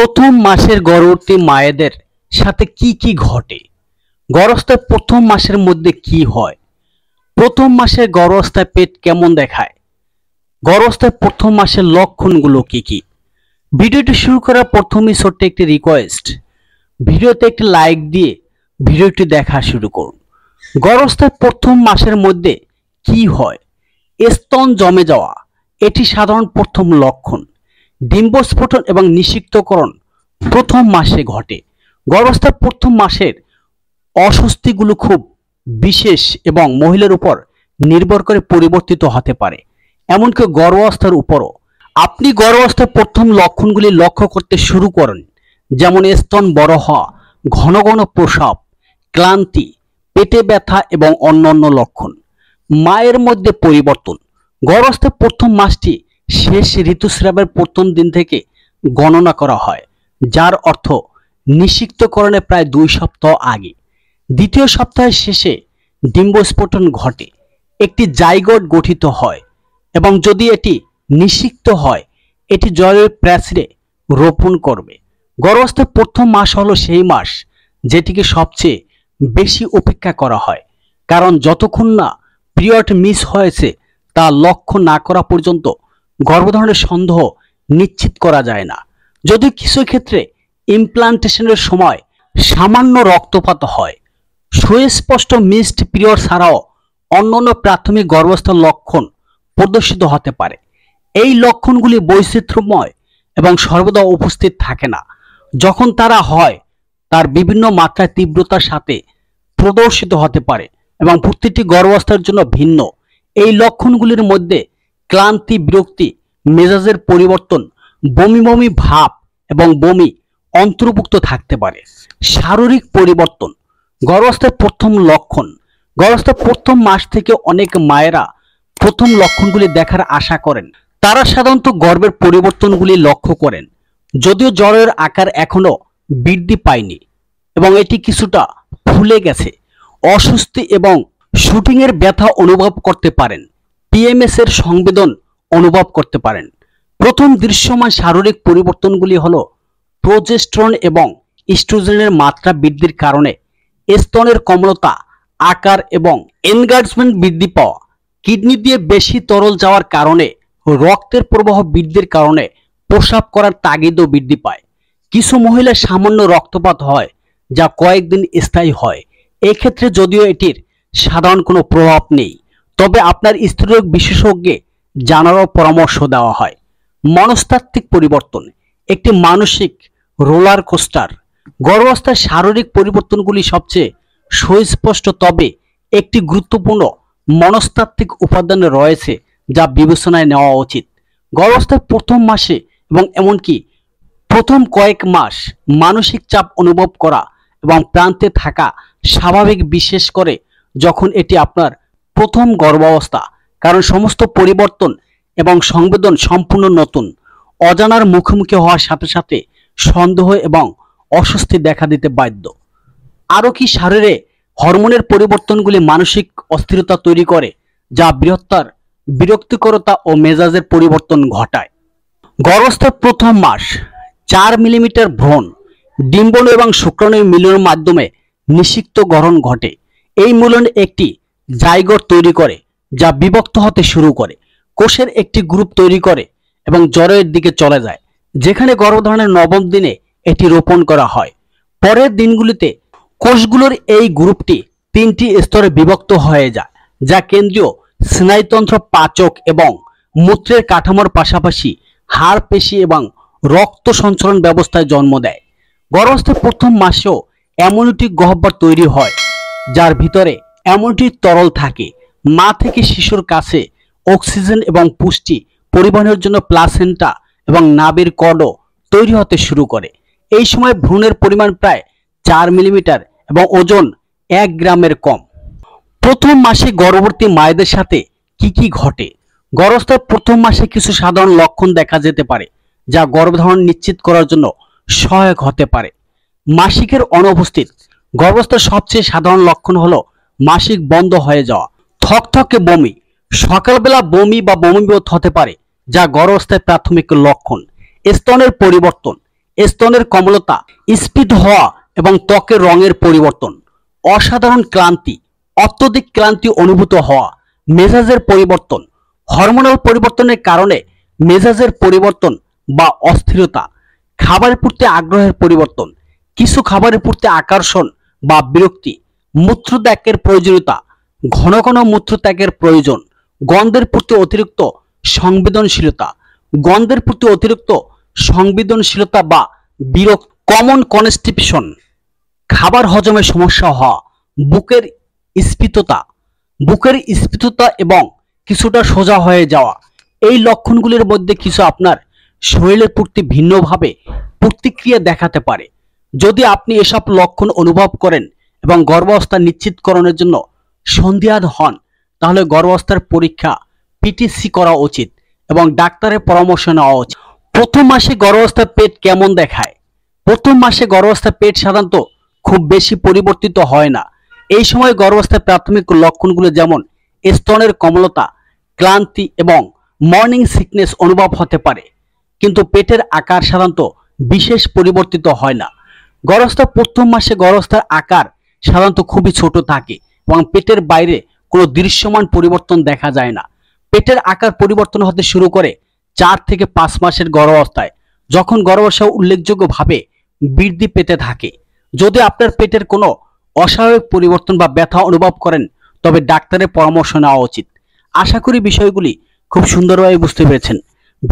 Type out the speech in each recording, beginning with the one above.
প্রথম মাসের গর্ভবতী মায়েদের সাথে কি কি ঘটে গর্ভস্থায় প্রথম মাসের মধ্যে কি হয় প্রথম মাসের গর্ভস্থায় পেট কেমন দেখায় গর্ভস্থায় প্রথম মাসের লক্ষণগুলো কি কি ভিডিওটি শুরু করার প্রথমেই ছোট্ট একটি রিকোয়েস্ট ভিডিওতে একটি লাইক দিয়ে ভিডিওটি দেখা শুরু করুন গর্ভস্থায় প্রথম মাসের মধ্যে কি হয় স্তন জমে যাওয়া এটি সাধারণ প্রথম লক্ষণ ডিম্বস্ফোটন এবং নিষিক্তকরণ প্রথম মাসে ঘটে গর্ভাবস্থার প্রথম মাসের অস্বস্তিগুলো খুব বিশেষ এবং মহিলার উপর নির্ভর করে পরিবর্তিত হতে পারে এমনকি গর্ভাবস্থার উপরও আপনি গর্ভাবস্থার প্রথম লক্ষণগুলি লক্ষ্য করতে শুরু করেন যেমন স্তন বড় হওয়া ঘন ঘন প্রসাব ক্লান্তি পেটে ব্যথা এবং অন্যান্য লক্ষণ মায়ের মধ্যে পরিবর্তন গর্ভাবস্থার প্রথম মাসটি শেষ ঋতুস্রাবের প্রথম দিন থেকে গণনা করা হয় যার অর্থ নিষিক্তকরণে প্রায় দুই সপ্তাহ আগে দ্বিতীয় সপ্তাহের শেষে ডিম্বস্ফোটন ঘটে একটি জাইগট গঠিত হয় এবং যদি এটি নিষিক্ত হয় এটি জলের প্যাঁচড়ে রোপণ করবে গর্ভস্থের প্রথম মাস হলো সেই মাস যেটিকে সবচেয়ে বেশি উপেক্ষা করা হয় কারণ যতক্ষণ না পিরিয়ড মিস হয়েছে তা লক্ষ্য না করা পর্যন্ত গর্ভধারণের সন্দেহ নিশ্চিত করা যায় না যদি কিছু ক্ষেত্রে ইমপ্লান্টেশনের সময় সামান্য রক্তপাত হয় সুস্পষ্ট মিসড পিরিয়ড ছাড়াও অন্যান্য প্রাথমিক গর্ভস্থ লক্ষণ প্রদর্শিত হতে পারে এই লক্ষণগুলি বৈচিত্র্যময় এবং সর্বদা উপস্থিত থাকে না যখন তারা হয় তার বিভিন্ন মাত্রায় তীব্রতার সাথে প্রদর্শিত হতে পারে এবং প্রতিটি গর্ভস্থার জন্য ভিন্ন এই লক্ষণগুলির মধ্যে ক্লান্তি বিরক্তি মেজাজের পরিবর্তন বমি বমি ভাব এবং বমি অন্তর্ভুক্ত থাকতে পারে শারীরিক পরিবর্তন গর্ভস্থের প্রথম লক্ষণ গর্ভাস্থার প্রথম মাস থেকে অনেক মায়েরা প্রথম লক্ষণগুলি দেখার আশা করেন তারা সাধারণত গর্ভের পরিবর্তনগুলি লক্ষ্য করেন যদিও জ্বরের আকার এখনও বৃদ্ধি পায়নি এবং এটি কিছুটা ফুলে গেছে অস্বস্তি এবং শুটিংয়ের ব্যথা অনুভব করতে পারেন পিএমএস এর সংবেদন অনুভব করতে পারেন প্রথম দৃশ্যমান শারীরিক পরিবর্তনগুলি হল প্রোজেস্ট্রন এবং ইস্ট্রোজেনের মাত্রা বৃদ্ধির কারণে স্তনের কমলতা আকার এবং এনগার্জমেন্ট বৃদ্ধি পাওয়া কিডনি দিয়ে বেশি তরল যাওয়ার কারণে রক্তের প্রবাহ বৃদ্ধির কারণে প্রসাব করার তাগিদও বৃদ্ধি পায় কিছু মহিলার সামান্য রক্তপাত হয় যা কয়েকদিন স্থায়ী হয় এক্ষেত্রে যদিও এটির সাধারণ কোনো প্রভাব নেই তবে আপনার স্ত্রীরোগ বিশেষজ্ঞে জানারও পরামর্শ দেওয়া হয় মনস্তাত্ত্বিক পরিবর্তন একটি মানসিক রোলার কোস্টার গর্ভাবস্থার শারীরিক পরিবর্তনগুলি সবচেয়ে সুস্পষ্ট তবে একটি গুরুত্বপূর্ণ মনস্তাত্ত্বিক উপাদান রয়েছে যা বিবেচনায় নেওয়া উচিত গর্ভাবস্থার প্রথম মাসে এবং এমনকি প্রথম কয়েক মাস মানসিক চাপ অনুভব করা এবং প্রান্তে থাকা স্বাভাবিক বিশেষ করে যখন এটি আপনার প্রথম গর্ভাবস্থা কারণ সমস্ত পরিবর্তন এবং সংবেদন সম্পূর্ণ নতুন অজানার মুখোমুখি হওয়ার সাথে সাথে সন্দেহ এবং অস্বস্তি দেখা দিতে বাধ্য আরও কি শারীরে হরমোনের পরিবর্তনগুলি মানসিক অস্থিরতা তৈরি করে যা বৃহত্তর বিরক্তিকরতা ও মেজাজের পরিবর্তন ঘটায় গর্ভস্থের প্রথম মাস চার মিলিমিটার ভ্রণ ডিম্বন এবং শুক্রাণু মিলনের মাধ্যমে নিষিক্ত গ্রহণ ঘটে এই মূলন একটি জাইগর তৈরি করে যা বিভক্ত হতে শুরু করে কোষের একটি গ্রুপ তৈরি করে এবং জরয়ের দিকে চলে যায় যেখানে গর্ভধারণের নবম দিনে এটি রোপণ করা হয় পরের দিনগুলিতে কোষগুলোর এই গ্রুপটি তিনটি স্তরে বিভক্ত হয়ে যায় যা কেন্দ্রীয় স্নায়ুতন্ত্র পাচক এবং মূত্রের কাঠামোর পাশাপাশি হাড় পেশি এবং রক্ত সঞ্চালন ব্যবস্থায় জন্ম দেয় গর্ভস্থের প্রথম মাসেও এমন একটি গহ্বর তৈরি হয় যার ভিতরে এমনটি তরল থাকে মা থেকে শিশুর কাছে অক্সিজেন এবং পুষ্টি পরিবহনের জন্য প্লাসেন্টা এবং নাবের কডও তৈরি হতে শুরু করে এই সময় ভ্রূণের পরিমাণ প্রায় চার মিলিমিটার এবং ওজন এক গ্রামের কম প্রথম মাসে গর্ভবতী মায়েদের সাথে কি কি ঘটে গর্ভস্থের প্রথম মাসে কিছু সাধারণ লক্ষণ দেখা যেতে পারে যা গর্ভধারণ নিশ্চিত করার জন্য সহায়ক হতে পারে মাসিকের অনুপস্থিত গর্ভস্থ সবচেয়ে সাধারণ লক্ষণ হলো মাসিক বন্ধ হয়ে যাওয়া থকথকে বমি সকালবেলা বমি বা বমি বোধ হতে পারে যা গর্ভস্থায় প্রাথমিক লক্ষণ স্তনের পরিবর্তন স্তনের কমলতা স্পিড হওয়া এবং ত্বকের রঙের পরিবর্তন অসাধারণ ক্লান্তি অত্যধিক ক্লান্তি অনুভূত হওয়া মেজাজের পরিবর্তন হরমোনাল পরিবর্তনের কারণে মেজাজের পরিবর্তন বা অস্থিরতা খাবারের প্রতি আগ্রহের পরিবর্তন কিছু খাবারের প্রতি আকর্ষণ বা বিরক্তি মূত্রত্যাগের প্রয়োজনীয়তা ঘন ঘন মূত্রত্যাগের প্রয়োজন গন্ধের প্রতি অতিরিক্ত সংবেদনশীলতা গন্ধের প্রতি অতিরিক্ত সংবেদনশীলতা বা বিরক্ত কমন কনস্টিপশন খাবার হজমে সমস্যা হওয়া বুকের স্ফীততা বুকের স্ফীততা এবং কিছুটা সোজা হয়ে যাওয়া এই লক্ষণগুলির মধ্যে কিছু আপনার শরীরের প্রতি ভিন্নভাবে প্রতিক্রিয়া দেখাতে পারে যদি আপনি এসব লক্ষণ অনুভব করেন এবং গর্ভাবস্থা নিশ্চিতকরণের জন্য সন্ধিয়াদ হন তাহলে গর্ভাবস্থার পরীক্ষা পিটিসি করা উচিত এবং ডাক্তারের পরামর্শ নেওয়া উচিত প্রথম মাসে গর্ভাবস্থার পেট কেমন দেখায় প্রথম মাসে গর্ভাবস্থার পেট সাধারণত খুব বেশি পরিবর্তিত হয় না এই সময় গর্ভাবস্থার প্রাথমিক লক্ষণগুলো যেমন স্তনের কমলতা ক্লান্তি এবং মর্নিং সিকনেস অনুভব হতে পারে কিন্তু পেটের আকার সাধারণত বিশেষ পরিবর্তিত হয় না গর্ভস্থার প্রথম মাসে গর্ভস্থার আকার সাধারণত খুবই ছোট থাকে এবং পেটের বাইরে কোনো দৃশ্যমান পরিবর্তন দেখা যায় না পেটের আকার পরিবর্তন হতে শুরু করে চার থেকে পাঁচ মাসের গর্ভাবস্থায় যখন গর্ভাবস্থা উল্লেখযোগ্যভাবে বৃদ্ধি পেতে থাকে যদি আপনার পেটের কোনো অস্বাভাবিক পরিবর্তন বা ব্যথা অনুভব করেন তবে ডাক্তারের পরামর্শ নেওয়া উচিত আশা করি বিষয়গুলি খুব সুন্দরভাবে বুঝতে পেরেছেন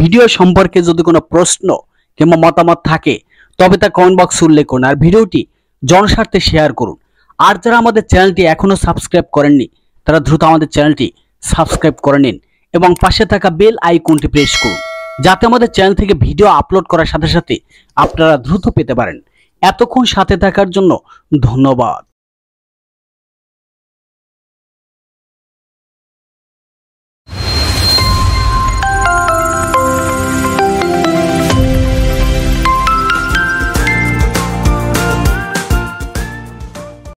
ভিডিও সম্পর্কে যদি কোনো প্রশ্ন কিংবা মতামত থাকে তবে তা কমেন্ট বক্সে উল্লেখ করুন আর ভিডিওটি জনস্বার্থে শেয়ার করুন আর যারা আমাদের চ্যানেলটি এখনও সাবস্ক্রাইব করেননি তারা দ্রুত আমাদের চ্যানেলটি সাবস্ক্রাইব করে নিন এবং পাশে থাকা বেল আইকনটি প্রেস করুন যাতে আমাদের চ্যানেল থেকে ভিডিও আপলোড করার সাথে সাথে আপনারা দ্রুত পেতে পারেন এতক্ষণ সাথে থাকার জন্য ধন্যবাদ